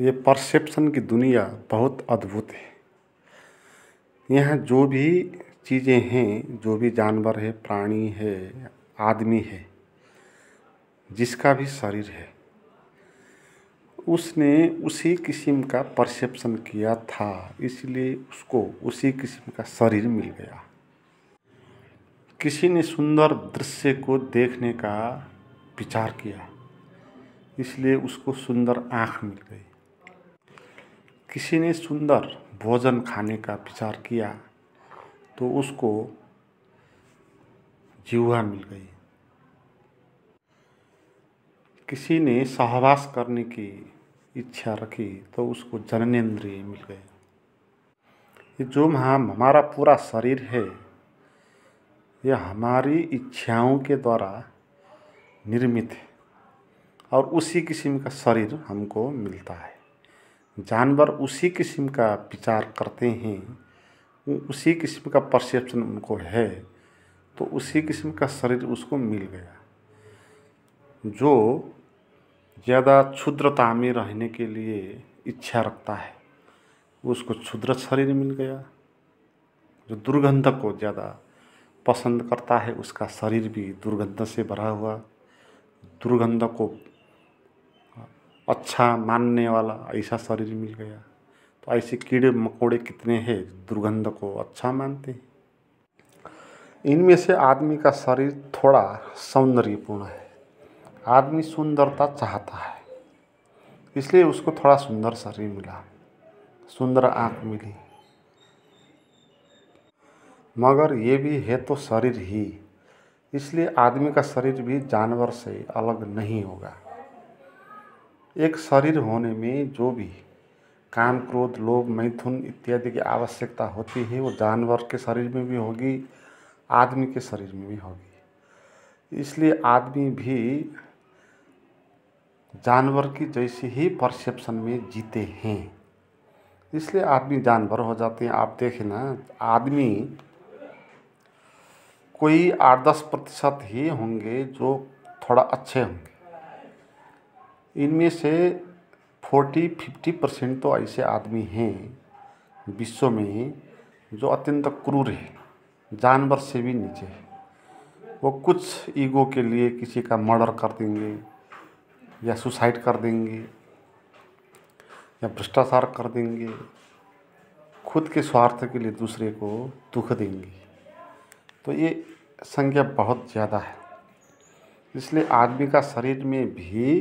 ये परसेप्शन की दुनिया बहुत अद्भुत है यहाँ जो भी चीज़ें हैं जो भी जानवर है प्राणी है आदमी है जिसका भी शरीर है उसने उसी किस्म का परसेप्शन किया था इसलिए उसको उसी किस्म का शरीर मिल गया किसी ने सुंदर दृश्य को देखने का विचार किया इसलिए उसको सुंदर आँख मिल गई किसी ने सुंदर भोजन खाने का विचार किया तो उसको जीवा मिल गई किसी ने सहवास करने की इच्छा रखी तो उसको जननेन्द्रिय मिल गए ये जो हम हमारा पूरा शरीर है यह हमारी इच्छाओं के द्वारा निर्मित है और उसी किस्म का शरीर हमको मिलता है जानवर उसी किस्म का विचार करते हैं उसी किस्म का परसेप्शन उनको है तो उसी किस्म का शरीर उसको मिल गया जो ज़्यादा क्षुद्रता में रहने के लिए इच्छा रखता है उसको क्षुद्र शरीर मिल गया जो दुर्गंध को ज़्यादा पसंद करता है उसका शरीर भी दुर्गंध से भरा हुआ दुर्गंध को अच्छा मानने वाला ऐसा शरीर मिल गया तो ऐसे कीड़े मकोड़े कितने हैं दुर्गंध को अच्छा मानते हैं इनमें से आदमी का शरीर थोड़ा सौंदर्यपूर्ण है आदमी सुंदरता चाहता है इसलिए उसको थोड़ा सुंदर शरीर मिला सुंदर आँख मिली मगर ये भी है तो शरीर ही इसलिए आदमी का शरीर भी जानवर से अलग नहीं होगा एक शरीर होने में जो भी काम क्रोध लोभ मैथुन इत्यादि की आवश्यकता होती है वो जानवर के शरीर में भी होगी आदमी के शरीर में भी होगी इसलिए आदमी भी जानवर की जैसे ही परसेप्शन में जीते हैं इसलिए आदमी जानवर हो जाते हैं आप देखें ना आदमी कोई आठ दस प्रतिशत ही होंगे जो थोड़ा अच्छे होंगे इनमें से फोर्टी फिफ्टी परसेंट तो ऐसे आदमी हैं विश्व में जो अत्यंत क्रूर है जानवर से भी नीचे है वो कुछ ईगो के लिए किसी का मर्डर कर देंगे या सुसाइड कर देंगे या भ्रष्टाचार कर देंगे खुद के स्वार्थ के लिए दूसरे को दुख देंगे तो ये संख्या बहुत ज़्यादा है इसलिए आदमी का शरीर में भी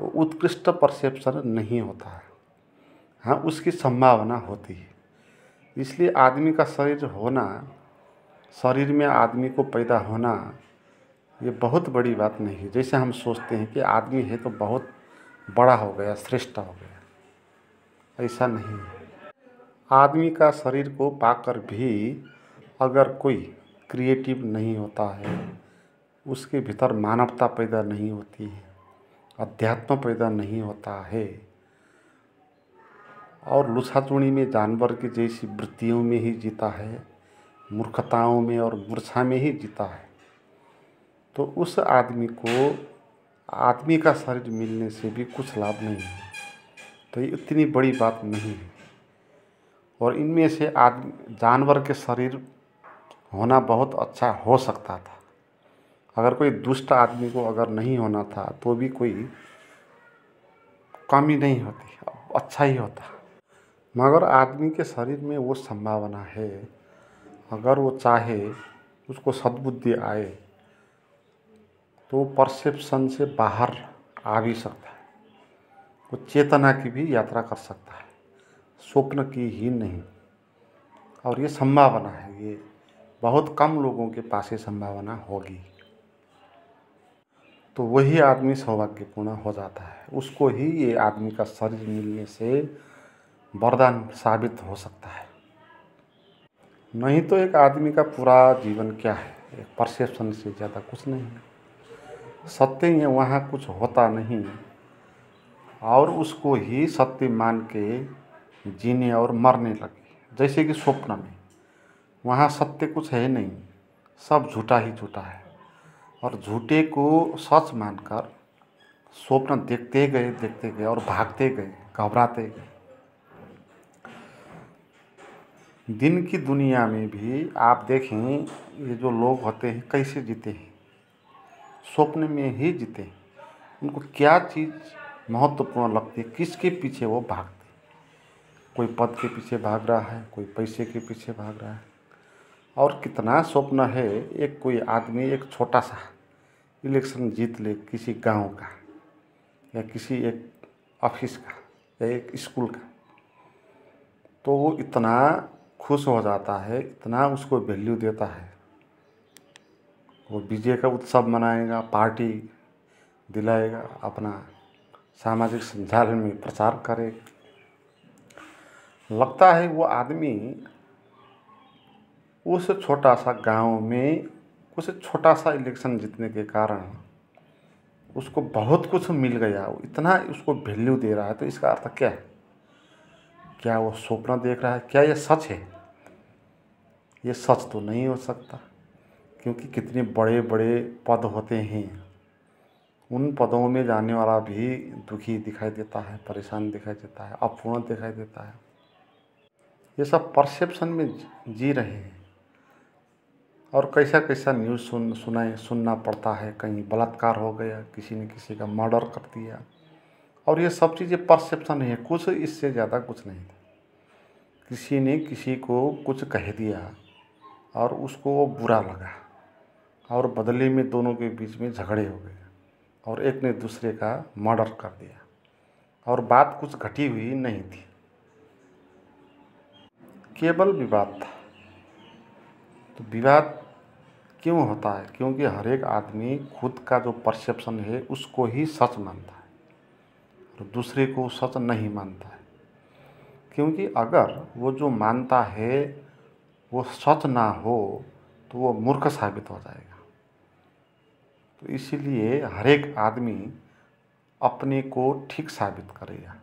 उत्कृष्ट परसेप्शन नहीं होता है हाँ उसकी संभावना होती है इसलिए आदमी का शरीर होना शरीर में आदमी को पैदा होना ये बहुत बड़ी बात नहीं है जैसे हम सोचते हैं कि आदमी है तो बहुत बड़ा हो गया श्रेष्ठ हो गया ऐसा नहीं है आदमी का शरीर को पाकर भी अगर कोई क्रिएटिव नहीं होता है उसके भीतर मानवता पैदा नहीं होती है अध्यात्म पैदा नहीं होता है और लुछाचुणी में जानवर की जैसी वृत्तियों में ही जीता है मूर्खताओं में और मूर्छा में ही जीता है तो उस आदमी को आदमी का शरीर मिलने से भी कुछ लाभ नहीं है तो ये इतनी बड़ी बात नहीं है और इनमें से आदमी जानवर के शरीर होना बहुत अच्छा हो सकता था अगर कोई दुष्ट आदमी को अगर नहीं होना था तो भी कोई कमी नहीं होती अच्छा ही होता मगर आदमी के शरीर में वो संभावना है अगर वो चाहे उसको सद्बुद्धि आए तो परसेप्शन से बाहर आ भी सकता है वो चेतना की भी यात्रा कर सकता है स्वप्न की ही नहीं और ये संभावना है ये बहुत कम लोगों के पास ये संभावना होगी तो वही आदमी सौभाग्यपूर्ण हो जाता है उसको ही ये आदमी का शरीर मिलने से वरदान साबित हो सकता है नहीं तो एक आदमी का पूरा जीवन क्या है एक परसेप्शन से ज़्यादा कुछ नहीं है सत्य ये वहाँ कुछ होता नहीं और उसको ही सत्य मान के जीने और मरने लगे जैसे कि स्वप्न में वहाँ सत्य कुछ है नहीं सब झूठा ही झूठा है और झूठे को सच मानकर स्वप्न देखते गए देखते गए और भागते गए घबराते गए दिन की दुनिया में भी आप देखें ये जो लोग होते हैं कैसे जीते हैं स्वप्न में ही जीते हैं उनको क्या चीज़ महत्वपूर्ण लगती है किसके पीछे वो भागते कोई पद के पीछे भाग रहा है कोई पैसे के पीछे भाग रहा है और कितना स्वप्न है एक कोई आदमी एक छोटा सा इलेक्शन जीत ले किसी गांव का या किसी एक ऑफिस का या एक स्कूल का तो वो इतना खुश हो जाता है इतना उसको वैल्यू देता है वो विजय का उत्सव मनाएगा पार्टी दिलाएगा अपना सामाजिक संचालन में प्रचार करेगा लगता है वो आदमी उस छोटा सा गांव में उसे छोटा सा इलेक्शन जीतने के कारण उसको बहुत कुछ मिल गया इतना उसको वैल्यू दे रहा है तो इसका अर्थ क्या है क्या वो स्वप्न देख रहा है क्या ये सच है ये सच तो नहीं हो सकता क्योंकि कितने बड़े बड़े पद होते हैं उन पदों में जाने वाला भी दुखी दिखाई देता है परेशान दिखाई देता है अपूर्ण दिखाई देता है ये सब परसेप्शन में जी रहे हैं और कैसा कैसा न्यूज़ सुन सुनाए सुनना पड़ता है कहीं बलात्कार हो गया किसी ने किसी का मर्डर कर दिया और ये सब चीज़ें परसेप्शन है कुछ इससे ज़्यादा कुछ नहीं था किसी ने किसी को कुछ कह दिया और उसको वो बुरा लगा और बदले में दोनों के बीच में झगड़े हो गए और एक ने दूसरे का मर्डर कर दिया और बात कुछ घटी हुई नहीं थी केवल विवाद था तो विवाद क्यों होता है क्योंकि हर एक आदमी खुद का जो परसेप्शन है उसको ही सच मानता है और दूसरे को सच नहीं मानता है क्योंकि अगर वो जो मानता है वो सच ना हो तो वो मूर्ख साबित हो जाएगा तो इसीलिए हर एक आदमी अपने को ठीक साबित करेगा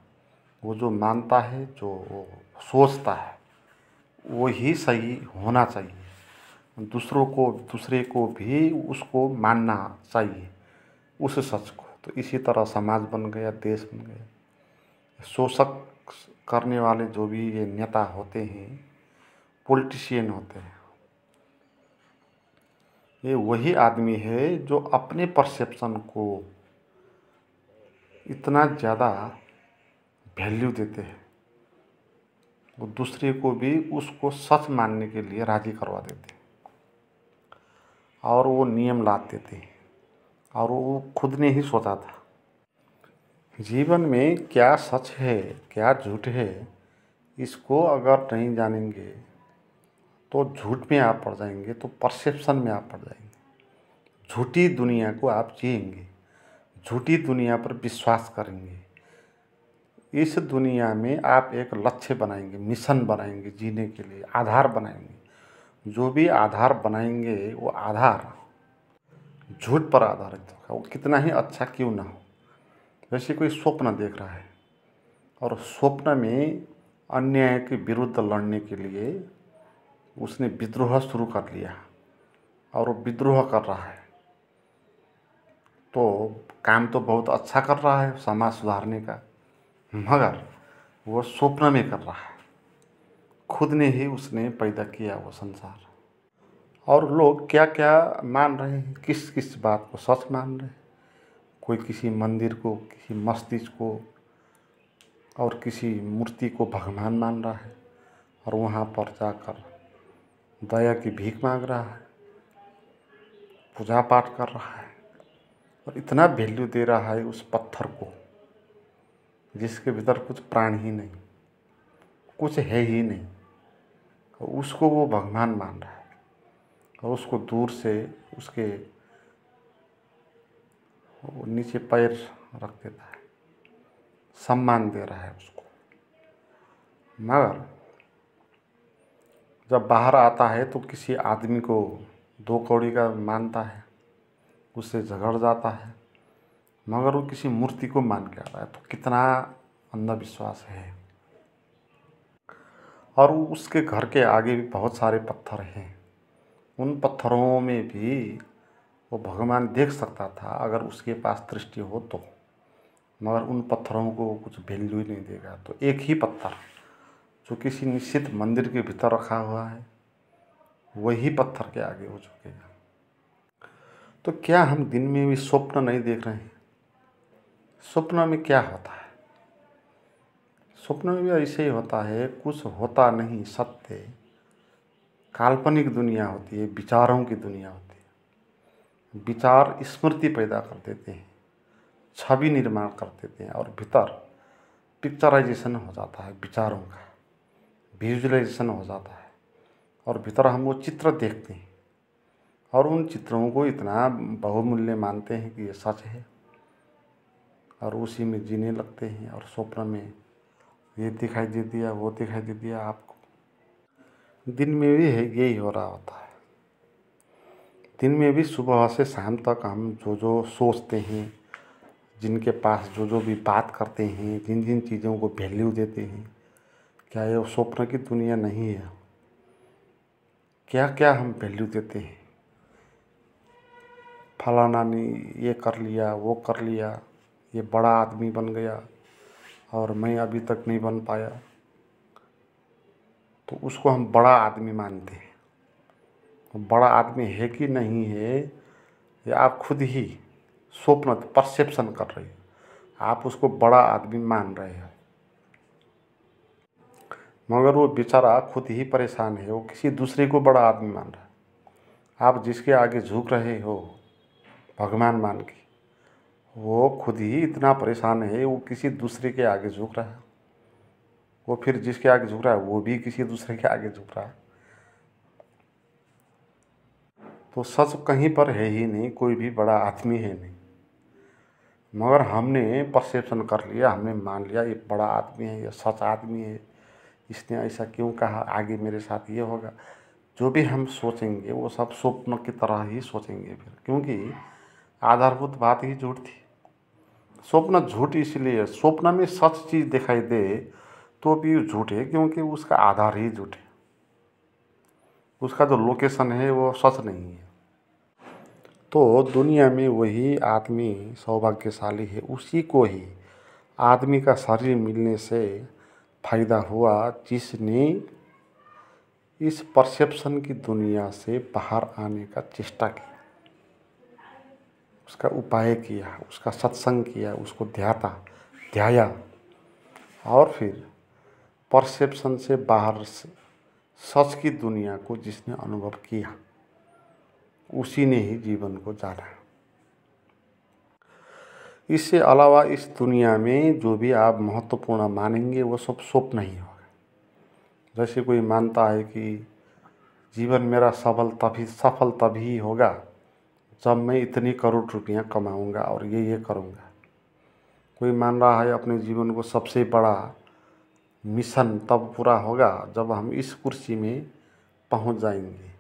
वो जो मानता है जो वो सोचता है वो ही सही होना चाहिए दूसरों को दूसरे को भी उसको मानना चाहिए उस सच को तो इसी तरह समाज बन गया देश बन गया शोषक करने वाले जो भी ये नेता होते हैं पोलिटिशियन होते हैं ये वही आदमी है जो अपने परसेप्शन को इतना ज़्यादा वैल्यू देते हैं वो दूसरे को भी उसको सच मानने के लिए राज़ी करवा देते हैं और वो नियम लाते थे और वो खुद ने ही सोचा था जीवन में क्या सच है क्या झूठ है इसको अगर नहीं जानेंगे तो झूठ में आप पड़ जाएंगे तो परसेप्शन में आप पड़ जाएंगे झूठी दुनिया को आप जिएंगे झूठी दुनिया पर विश्वास करेंगे इस दुनिया में आप एक लक्ष्य बनाएंगे मिशन बनाएंगे जीने के लिए आधार बनाएंगे जो भी आधार बनाएंगे वो आधार झूठ पर आधारित होगा वो कितना ही अच्छा क्यों ना हो जैसे कोई स्वप्न देख रहा है और स्वप्न में अन्याय के विरुद्ध लड़ने के लिए उसने विद्रोह शुरू कर लिया और वो विद्रोह कर रहा है तो काम तो बहुत अच्छा कर रहा है समाज सुधारने का मगर वो स्वप्न में कर रहा है खुद ने ही उसने पैदा किया वो संसार और लोग क्या क्या मान रहे हैं किस किस बात को सच मान रहे हैं कोई किसी मंदिर को किसी मस्जिद को और किसी मूर्ति को भगवान मान रहा है और वहाँ पर जाकर दया की भीख मांग रहा है पूजा पाठ कर रहा है और इतना वैल्यू दे रहा है उस पत्थर को जिसके भीतर कुछ प्राण ही नहीं कुछ है ही नहीं उसको वो भगवान मान रहा है और उसको दूर से उसके नीचे पैर रख देता है सम्मान दे रहा है उसको मगर जब बाहर आता है तो किसी आदमी को दो कौड़ी का मानता है उससे झगड़ जाता है मगर वो किसी मूर्ति को मान के आ रहा है तो कितना अंधविश्वास है और उसके घर के आगे भी बहुत सारे पत्थर हैं उन पत्थरों में भी वो भगवान देख सकता था अगर उसके पास दृष्टि हो तो मगर उन पत्थरों को कुछ वैल्यू ही नहीं देगा तो एक ही पत्थर जो किसी निश्चित मंदिर के भीतर रखा हुआ है वही पत्थर के आगे हो चुकेगा तो क्या हम दिन में भी स्वप्न नहीं देख रहे हैं स्वप्न में क्या होता है स्वप्न में भी ऐसे ही होता है कुछ होता नहीं सत्य काल्पनिक दुनिया होती है विचारों की दुनिया होती है विचार स्मृति पैदा कर देते हैं छवि निर्माण कर देते हैं और भीतर पिक्चराइजेशन हो जाता है विचारों का विजुअलाइजेशन हो जाता है और भीतर हम वो चित्र देखते हैं और उन चित्रों को इतना बहुमूल्य मानते हैं कि ये सच है और उसी में जीने लगते हैं और स्वप्न में ये दिखाई दे दिया वो दिखाई दे दिया आपको दिन में भी है यही हो रहा होता है दिन में भी सुबह से शाम तक हम जो जो सोचते हैं जिनके पास जो जो भी बात करते हैं जिन जिन चीज़ों को वैल्यू देते हैं क्या ये स्वप्न की दुनिया नहीं है क्या क्या हम वैल्यू देते हैं फलाना ने ये कर लिया वो कर लिया ये बड़ा आदमी बन गया और मैं अभी तक नहीं बन पाया तो उसको हम बड़ा आदमी मानते हैं बड़ा आदमी है कि नहीं है ये आप खुद ही स्वप्न परसेप्शन कर रहे हो आप उसको बड़ा आदमी मान रहे हो मगर वो बेचारा खुद ही परेशान है वो किसी दूसरे को बड़ा आदमी मान रहा है आप जिसके आगे झुक रहे हो भगवान मान के वो खुद ही इतना परेशान है वो किसी दूसरे के आगे झुक रहा है वो फिर जिसके आगे झुक रहा है वो भी किसी दूसरे के आगे झुक रहा है तो सच कहीं पर है ही नहीं कोई भी बड़ा आदमी है नहीं मगर हमने परसेप्शन कर लिया हमने मान लिया ये बड़ा आदमी है ये सच आदमी है इसने ऐसा क्यों कहा आगे मेरे साथ ये होगा जो भी हम सोचेंगे वो सब स्वप्न की तरह ही सोचेंगे फिर क्योंकि आधारभूत बात ही झूठ थी स्वप्न झूठ इसलिए स्वप्न में सच चीज़ दिखाई दे तो भी झूठ है क्योंकि उसका आधार ही झूठ है उसका जो लोकेशन है वो सच नहीं है तो दुनिया में वही आदमी सौभाग्यशाली है उसी को ही आदमी का शरीर मिलने से फायदा हुआ जिसने इस परसेप्शन की दुनिया से बाहर आने का चेष्टा की उसका उपाय किया उसका सत्संग किया उसको ध्याता ध्याया और फिर परसेप्शन से बाहर से सच की दुनिया को जिसने अनुभव किया उसी ने ही जीवन को जाना इससे अलावा इस दुनिया में जो भी आप महत्वपूर्ण मानेंगे वो सब स्वप्न ही होगा जैसे कोई मानता है कि जीवन मेरा सफल तभी सफल तभी होगा जब तो मैं इतनी करोड़ रुपया कमाऊँगा और ये ये करूँगा कोई मान रहा है अपने जीवन को सबसे बड़ा मिशन तब पूरा होगा जब हम इस कुर्सी में पहुंच जाएंगे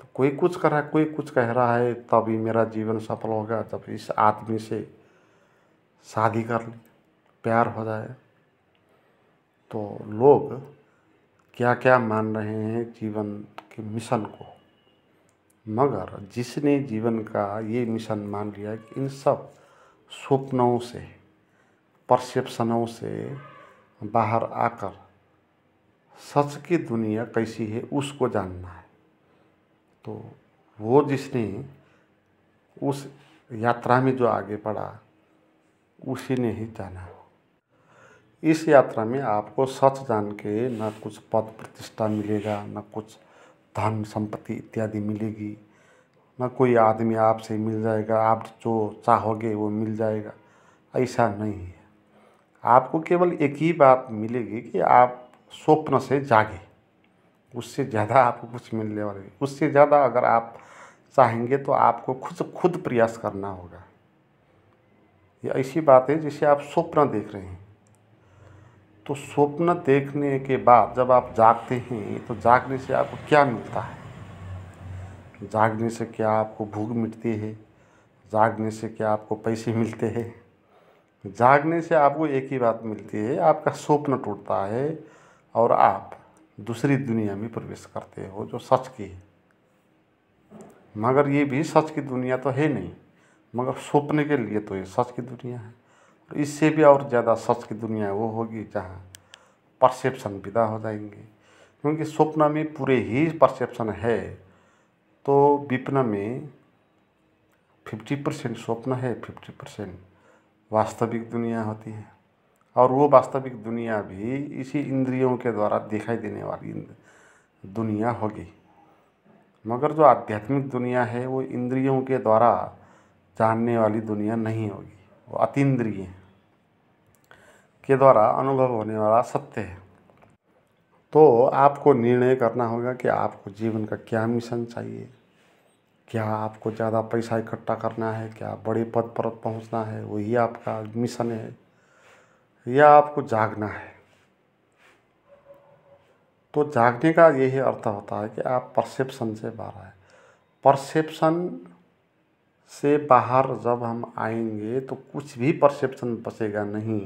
तो कोई कुछ कर रहा है कोई कुछ कह रहा है तभी मेरा जीवन सफल होगा जब इस आदमी से शादी कर ले प्यार हो जाए तो लोग क्या क्या मान रहे हैं जीवन के मिशन को मगर जिसने जीवन का ये मिशन मान लिया कि इन सब स्वप्नों से परसेप्शनों से बाहर आकर सच की दुनिया कैसी है उसको जानना है तो वो जिसने उस यात्रा में जो आगे पड़ा उसी ने ही जाना इस यात्रा में आपको सच जान के न कुछ पद प्रतिष्ठा मिलेगा न कुछ धन संपत्ति इत्यादि मिलेगी ना कोई आदमी आपसे मिल जाएगा आप जो चाहोगे वो मिल जाएगा ऐसा नहीं है आपको केवल एक ही बात मिलेगी कि आप स्वप्न से जागे उससे ज़्यादा आपको कुछ मिलने वाले उससे ज़्यादा अगर आप चाहेंगे तो आपको खुद खुद प्रयास करना होगा ये ऐसी बात है जिसे आप स्वप्न देख रहे हैं तो स्वप्न देखने के बाद जब आप जागते हैं तो जागने से आपको क्या मिलता है जागने से क्या आपको भूख मिटती है जागने से क्या आपको पैसे मिलते हैं जागने से आपको एक ही बात मिलती है आपका स्वप्न टूटता है और आप दूसरी दुनिया में प्रवेश करते हो जो सच की है मगर ये भी सच की दुनिया तो है नहीं मगर स्वप्न के लिए तो ये सच की दुनिया है तो इससे भी और ज़्यादा सच की दुनिया वो होगी जहाँ परसेप्शन विदा हो जाएंगे क्योंकि स्वप्न में पूरे ही परसेप्शन है तो विपन में फिफ्टी परसेंट स्वप्न है फिफ्टी परसेंट वास्तविक दुनिया होती है और वो वास्तविक दुनिया भी इसी इंद्रियों के द्वारा दिखाई देने वाली दुनिया होगी मगर जो आध्यात्मिक दुनिया है वो इंद्रियों के द्वारा जानने वाली दुनिया नहीं होगी वो अतीन्द्रिय है के द्वारा अनुभव होने वाला सत्य है तो आपको निर्णय करना होगा कि आपको जीवन का क्या मिशन चाहिए क्या आपको ज़्यादा पैसा इकट्ठा करना है क्या बड़े पद पर पहुंचना है वही आपका मिशन है या आपको जागना है तो जागने का यही अर्थ होता है कि आप परसेप्शन से बाहर आए परसेप्शन से बाहर जब हम आएंगे तो कुछ भी परसेप्शन बचेगा नहीं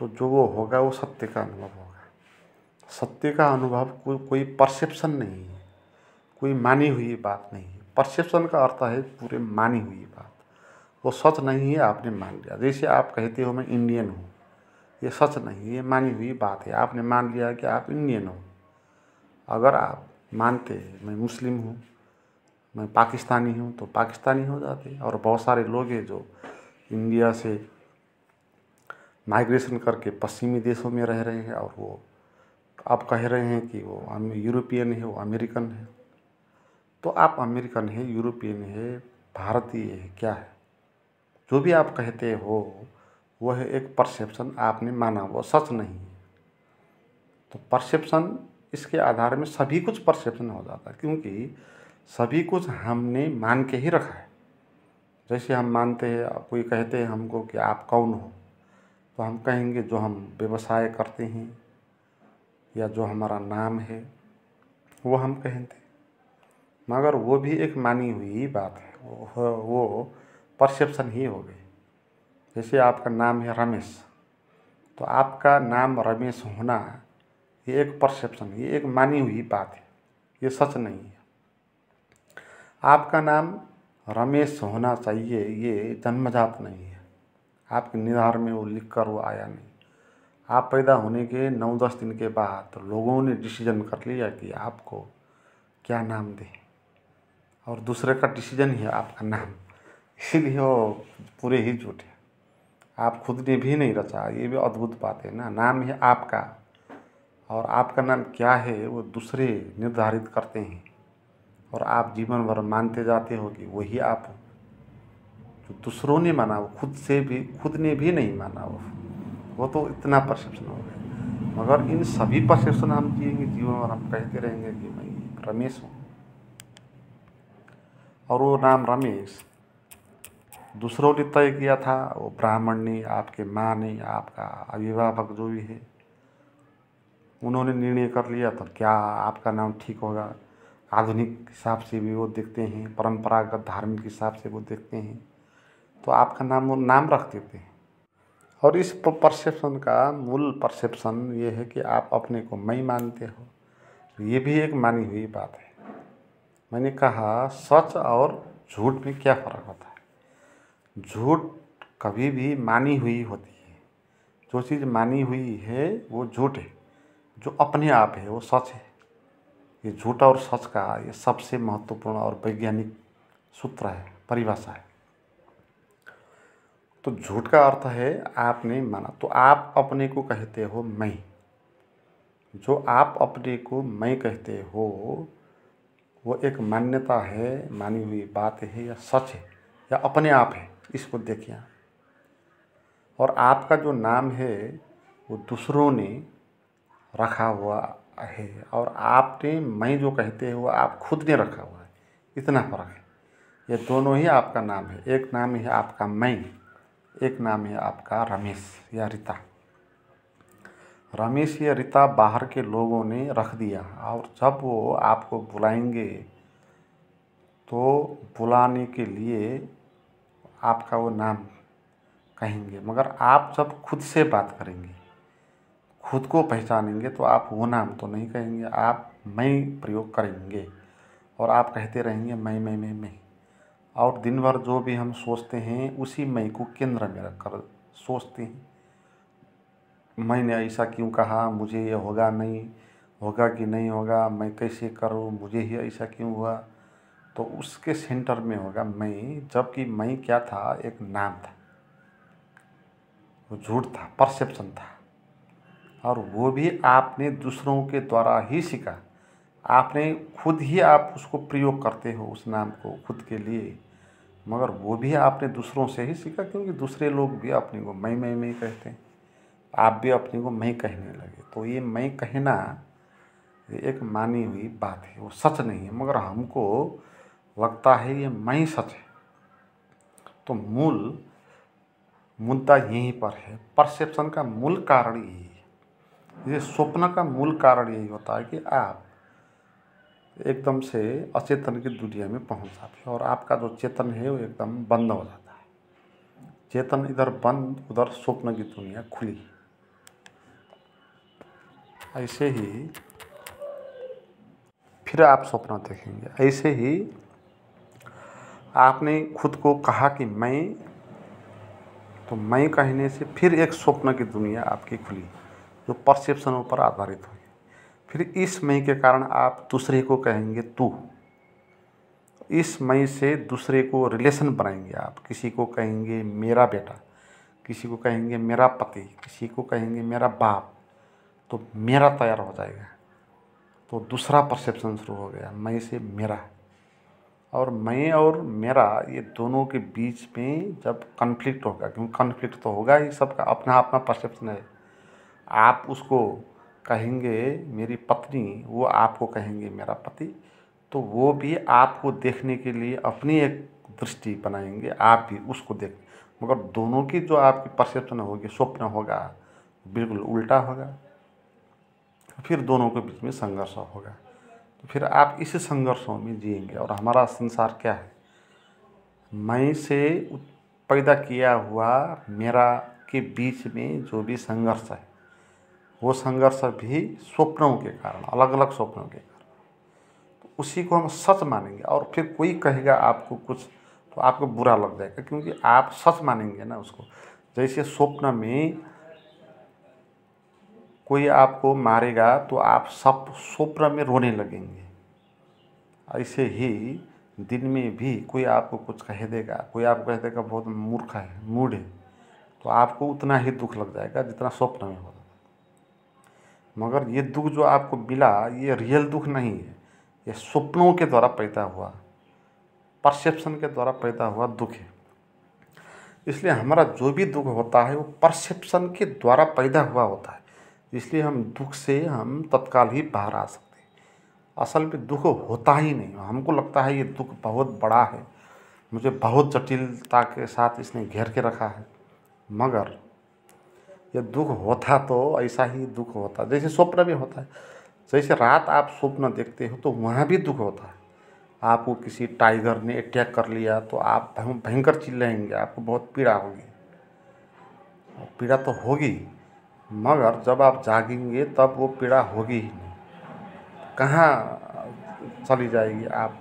तो जो वो होगा वो सत्य का अनुभव होगा सत्य का अनुभव को, कोई परसेप्शन नहीं है कोई मानी हुई बात नहीं है परसेप्शन का अर्थ है पूरे मानी हुई बात वो सच नहीं है आपने मान लिया जैसे आप कहते हो मैं इंडियन हूँ ये सच नहीं ये मानी हुई बात है आपने मान लिया कि आप इंडियन हो अगर आप मानते हैं मैं मुस्लिम हूँ मैं पाकिस्तानी हूँ तो पाकिस्तानी हो जाते और बहुत सारे लोग हैं जो इंडिया से माइग्रेशन करके पश्चिमी देशों में रह रहे हैं और वो आप कह रहे हैं कि वो यूरोपियन है वो अमेरिकन है तो आप अमेरिकन है यूरोपियन है भारतीय है क्या है जो भी आप कहते हो वह एक परसेप्शन आपने माना वो सच नहीं है तो परसेप्शन इसके आधार में सभी कुछ परसेप्शन हो जाता है क्योंकि सभी कुछ हमने मान के ही रखा है जैसे हम मानते हैं कोई कहते हैं हमको कि आप कौन हो तो हम कहेंगे जो हम व्यवसाय करते हैं या जो हमारा नाम है वो हम कहेंगे मगर वो भी एक मानी हुई बात है वो परसेप्शन ही हो गई जैसे आपका नाम है रमेश तो आपका नाम रमेश होना ये एक परसेप्शन ये एक मानी हुई बात है ये सच नहीं है आपका नाम रमेश होना चाहिए ये जन्मजात नहीं है आपके निधार में वो लिख कर वो आया नहीं आप पैदा होने के नौ दस दिन के बाद लोगों ने डिसीजन कर लिया कि आपको क्या नाम दें और दूसरे का डिसीजन ही है आपका नाम इसीलिए वो पूरे ही झूठे आप खुद ने भी नहीं रचा ये भी अद्भुत बात है ना नाम है आपका और आपका नाम क्या है वो दूसरे निर्धारित करते हैं और आप जीवन भर मानते जाते हो कि वही आप हो तो दूसरों ने माना वो खुद से भी खुद ने भी नहीं माना वो वो तो इतना परसेप्शन हो गया मगर इन सभी परसेप्शन हम जिएंगे जीवन और हम कहते रहेंगे कि मैं रमेश हूँ और वो नाम रमेश दूसरों ने तय किया था वो ब्राह्मण ने आपके माँ ने आपका अभिभावक जो भी है उन्होंने निर्णय कर लिया तो क्या आपका नाम ठीक होगा आधुनिक हिसाब से भी वो देखते हैं परंपरागत धार्मिक हिसाब से वो देखते हैं तो आपका नाम नाम रख देते हैं और इस परसेप्शन का मूल परसेप्शन ये है कि आप अपने को मैं मानते हो तो ये भी एक मानी हुई बात है मैंने कहा सच और झूठ में क्या फ़र्क होता है झूठ कभी भी मानी हुई होती है जो चीज़ मानी हुई है वो झूठ है जो अपने आप है वो सच है ये झूठ और सच का ये सबसे महत्वपूर्ण और वैज्ञानिक सूत्र है परिभाषा है तो झूठ का अर्थ है आपने माना तो आप अपने को कहते हो मैं जो आप अपने को मैं कहते हो वो एक मान्यता है मानी हुई बात है या सच है या अपने आप है इसको देखिए और आपका जो नाम है वो दूसरों ने रखा हुआ है और आपने मैं जो कहते हो आप खुद ने रखा हुआ है इतना फ़र्क है ये दोनों ही आपका नाम है एक नाम है आपका मैं एक नाम है आपका रमेश या रीता रमेश या रीता बाहर के लोगों ने रख दिया और जब वो आपको बुलाएंगे तो बुलाने के लिए आपका वो नाम कहेंगे मगर आप जब खुद से बात करेंगे खुद को पहचानेंगे तो आप वो नाम तो नहीं कहेंगे आप मैं प्रयोग करेंगे और आप कहते रहेंगे मैं मैं मैं मैं और दिन भर जो भी हम सोचते हैं उसी मय को केंद्र में रखकर सोचते हैं मैंने ऐसा क्यों कहा मुझे ये होगा नहीं होगा कि नहीं होगा मैं कैसे करूँ मुझे ही ऐसा क्यों हुआ तो उसके सेंटर में होगा मैं जबकि मैं क्या था एक नाम था वो झूठ था परसेप्शन था और वो भी आपने दूसरों के द्वारा ही सीखा आपने खुद ही आप उसको प्रयोग करते हो उस नाम को खुद के लिए मगर वो भी आपने दूसरों से ही सीखा क्योंकि दूसरे लोग भी अपने को मैं मैं मैं कहते हैं आप भी अपने को मैं कहने लगे तो ये मैं कहना एक मानी हुई बात है वो सच नहीं है मगर हमको लगता है ये मैं सच है तो मूल मुद्दा यहीं पर है परसेप्शन का मूल कारण यही है ये स्वप्न का मूल कारण यही होता है कि आप एकदम से अचेतन की दुनिया में पहुंच जाती है और आपका जो चेतन है वो एकदम बंद हो जाता है चेतन इधर बंद उधर स्वप्न की दुनिया खुली ऐसे ही फिर आप स्वप्न देखेंगे ऐसे ही आपने खुद को कहा कि मैं तो मैं कहने से फिर एक स्वप्न की दुनिया आपकी खुली जो परसेप्शनों पर आधारित हो फिर इस मई के कारण आप दूसरे को कहेंगे तू इस मई से दूसरे को रिलेशन बनाएंगे आप किसी को कहेंगे मेरा बेटा किसी को कहेंगे मेरा पति किसी को कहेंगे मेरा बाप तो मेरा तैयार हो जाएगा तो दूसरा परसेप्शन शुरू हो गया मई से मेरा और मैं और मेरा ये दोनों के बीच में जब कन्फ्लिक्ट होगा क्योंकि कन्फ्लिक्ट तो होगा ही सबका अपना अपना परसेप्शन है आप उसको कहेंगे मेरी पत्नी वो आपको कहेंगे मेरा पति तो वो भी आपको देखने के लिए अपनी एक दृष्टि बनाएंगे आप भी उसको देख मगर दोनों की जो आपकी परसेप्शन होगी स्वप्न होगा बिल्कुल उल्टा होगा फिर दोनों के बीच में संघर्ष होगा तो फिर आप इसी संघर्षों में जिएंगे और हमारा संसार क्या है मैं से पैदा किया हुआ मेरा के बीच में जो भी संघर्ष है वो संघर्ष भी स्वप्नों के कारण अलग अलग स्वप्नों के कारण तो उसी को हम सच मानेंगे और फिर कोई कहेगा आपको कुछ तो आपको बुरा लग जाएगा क्योंकि आप सच मानेंगे ना उसको जैसे स्वप्न में कोई आपको मारेगा तो आप सब स्वप्न में रोने लगेंगे ऐसे ही दिन में भी कोई आपको कुछ कह देगा कोई आपको कह देगा बहुत मूर्ख है मूड है तो आपको उतना ही दुख लग जाएगा जितना स्वप्न में होगा मगर ये दुख जो आपको मिला ये रियल दुख नहीं है ये सपनों के द्वारा पैदा हुआ परसेप्शन के द्वारा पैदा हुआ दुख है इसलिए हमारा जो भी दुख होता है वो परसेप्शन के द्वारा पैदा हुआ होता है इसलिए हम दुख से हम तत्काल ही बाहर आ सकते हैं असल में दुख होता ही नहीं हमको लगता है ये दुख बहुत बड़ा है मुझे बहुत जटिलता के साथ इसने घेर के रखा है मगर ये दुख होता तो ऐसा ही दुख होता जैसे स्वप्न भी होता है जैसे रात आप स्वप्न देखते हो तो वहाँ भी दुख होता है आपको किसी टाइगर ने अटैक कर लिया तो आप भयंकर चिल्लाएंगे आपको बहुत पीड़ा होगी पीड़ा तो होगी मगर जब आप जागेंगे तब वो पीड़ा होगी ही नहीं कहाँ चली जाएगी आप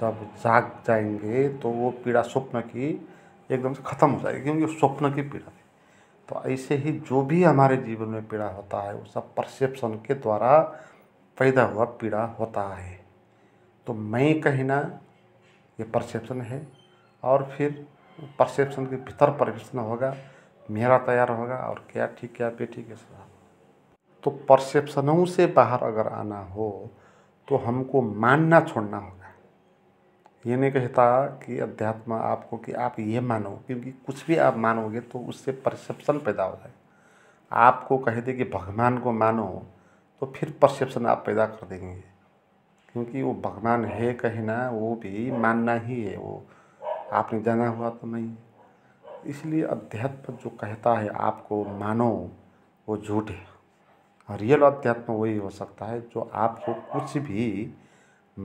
जब जाग जाएंगे तो वो पीड़ा स्वप्न की एकदम से ख़त्म हो जाएगी क्योंकि स्वप्न की पीड़ा तो ऐसे ही जो भी हमारे जीवन में पीड़ा होता है वो सब परसेप्शन के द्वारा पैदा हुआ पीड़ा होता है तो मैं कहना ये परसेप्शन है और फिर परसेप्शन के भीतर परसेप्शन होगा मेरा तैयार होगा और क्या ठीक क्या बेठी के साथ तो परसेप्शनों से बाहर अगर आना हो तो हमको मानना छोड़ना होगा ये नहीं कहता कि अध्यात्म आपको कि आप ये मानो क्योंकि कुछ भी आप मानोगे तो उससे परसेप्शन पैदा हो जाए आपको कह दे कि भगवान को मानो तो फिर परसेप्शन आप पैदा कर देंगे क्योंकि वो भगवान है कहना वो भी मानना ही है वो आपने जाना हुआ तो नहीं है इसलिए अध्यात्म जो कहता है आपको मानो वो झूठ है रियल अध्यात्म वही हो सकता है जो आपको कुछ भी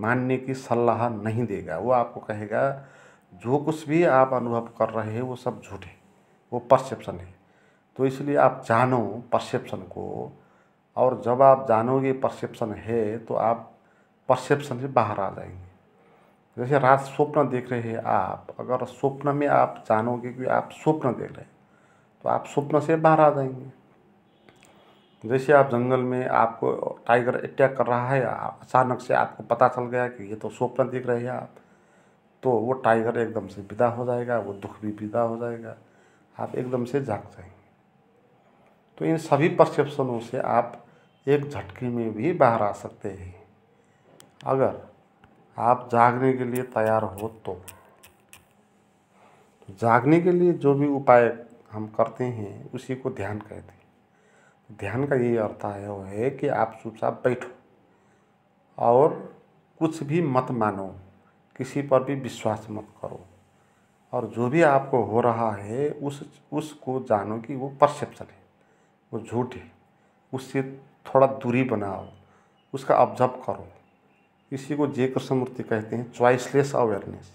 मानने की सलाह नहीं देगा वो आपको कहेगा जो कुछ भी आप अनुभव कर रहे हैं वो सब झूठ है वो परसेप्शन है तो इसलिए आप जानो परसेप्शन को और जब आप जानोगे परसेप्शन है तो आप परसेप्शन से बाहर आ जाएंगे जैसे रात स्वप्न देख रहे हैं आप अगर स्वप्न में आप जानोगे कि आप स्वप्न देख रहे हैं तो आप स्वप्न से बाहर आ जाएंगे जैसे आप जंगल में आपको टाइगर अटैक कर रहा है अचानक से आपको पता चल गया कि ये तो स्वप्न दिख रहे हैं आप तो वो टाइगर एकदम से विदा हो जाएगा वो दुख भी विदा हो जाएगा आप एकदम से जाग जाएंगे तो इन सभी परसेप्शनों से आप एक झटके में भी बाहर आ सकते हैं अगर आप जागने के लिए तैयार हो तो, तो जागने के लिए जो भी उपाय हम करते हैं उसी को ध्यान कहते हैं ध्यान का ये अर्थ आया हुआ है कि आप चुपचाप बैठो और कुछ भी मत मानो किसी पर भी विश्वास मत करो और जो भी आपको हो रहा है उस उसको जानो कि वो परसेप्शन है वो झूठ है उससे थोड़ा दूरी बनाओ उसका ऑब्जर्व करो इसी को जय कृष्णमूर्ति कहते हैं च्वाइसलेस अवेयरनेस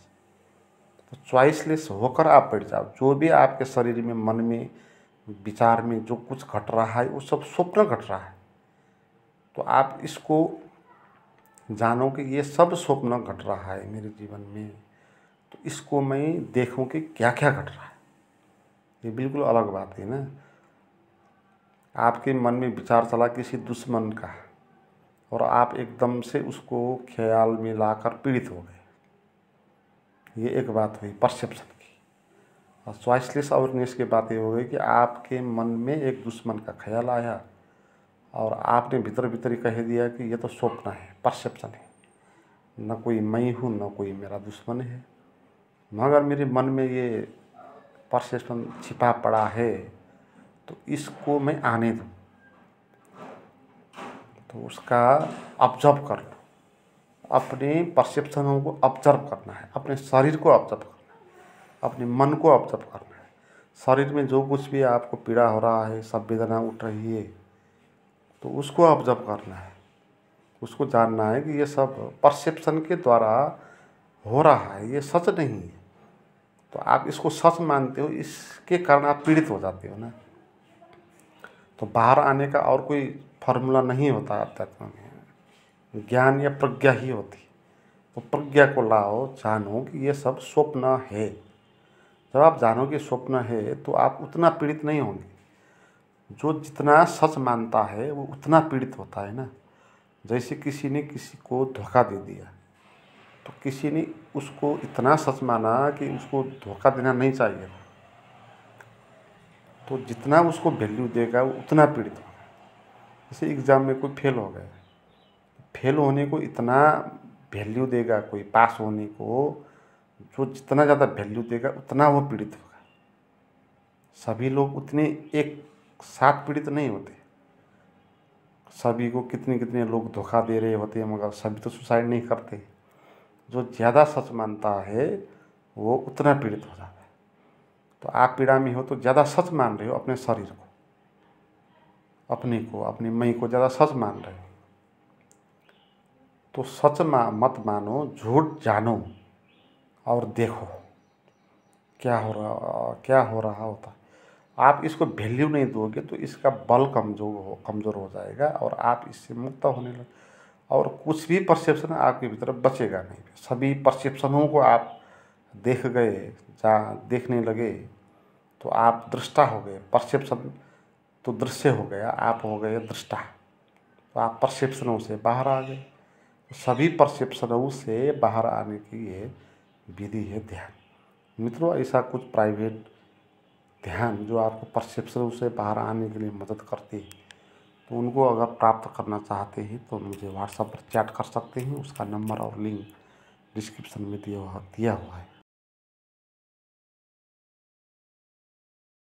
तो च्वाइसलेस होकर आप बैठ जाओ जो भी आपके शरीर में मन में विचार में जो कुछ घट रहा है वो सब स्वप्न घट रहा है तो आप इसको जानो कि ये सब स्वप्न घट रहा है मेरे जीवन में तो इसको मैं देखूं कि क्या क्या घट रहा है ये बिल्कुल अलग बात है ना आपके मन में विचार चला किसी दुश्मन का और आप एकदम से उसको ख्याल में लाकर पीड़ित हो गए ये एक बात हुई परसेप्शन और चॉइसलेस अवेयरनेस की बात ये हो गई कि आपके मन में एक दुश्मन का ख्याल आया और आपने भीतर भीतर ही कह दिया कि ये तो स्वप्न है परसेप्शन है न कोई मैं हूँ न कोई मेरा दुश्मन है मगर मेरे मन में ये परसेप्शन छिपा पड़ा है तो इसको मैं आने दूँ तो उसका ऑब्जर्व कर लो अपने परसेप्शनों को ऑब्जर्व करना है अपने शरीर को ऑब्जर्व अपने मन को आप जप करना है शरीर में जो कुछ भी आपको पीड़ा हो रहा है सब वेदना उठ रही है तो उसको आप जब करना है उसको जानना है कि ये सब परसेप्शन के द्वारा हो रहा है ये सच नहीं है तो आप इसको सच मानते हो इसके कारण आप पीड़ित हो जाते हो ना तो बाहर आने का और कोई फॉर्मूला नहीं होता अध्यात्म में ज्ञान या प्रज्ञा ही होती है तो प्रज्ञा को लाओ जानो कि ये सब स्वप्न है जब आप जानोगे स्वप्न है तो आप उतना पीड़ित नहीं होंगे जो जितना सच मानता है वो उतना पीड़ित होता है ना जैसे किसी ने किसी को धोखा दे दिया तो किसी ने उसको इतना सच माना कि उसको धोखा देना नहीं चाहिए तो जितना उसको वैल्यू देगा वो उतना पीड़ित होगा जैसे एग्ज़ाम में कोई फेल हो गया फेल होने को इतना वैल्यू देगा कोई पास होने को जो जितना ज़्यादा वैल्यू देगा उतना वो पीड़ित होगा सभी लोग उतने एक साथ पीड़ित नहीं होते सभी को कितने कितने लोग धोखा दे रहे होते हैं मगर सभी तो सुसाइड नहीं करते जो ज़्यादा सच मानता है वो उतना पीड़ित हो जाता है तो आप पीड़ा में हो तो ज़्यादा सच मान रहे हो अपने शरीर को अपने को अपने मई को ज़्यादा सच मान रहे हो तो सच मा, मत मानो झूठ जानो और देखो क्या हो रहा क्या हो रहा होता है आप इसको वैल्यू नहीं दोगे तो इसका बल कमज़ोर हो कमज़ोर हो जाएगा और आप इससे मुक्त होने लगे और कुछ भी परसेप्शन आपके भीतर बचेगा नहीं सभी परसेप्शनों को आप देख गए जहाँ देखने लगे तो आप दृष्टा हो गए परसेप्शन तो दृश्य हो गया आप हो गए दृष्टा तो आप परसेप्शनों से बाहर आ गए सभी परसेप्शनों से बाहर आने के लिए विधि है ध्यान मित्रों ऐसा कुछ प्राइवेट ध्यान जो आपको परसेप्शन से बाहर आने के लिए मदद करती है तो उनको अगर प्राप्त करना चाहते हैं तो मुझे व्हाट्सएप पर चैट कर सकते हैं उसका नंबर और लिंक डिस्क्रिप्शन में दिया हुआ दिया हुआ है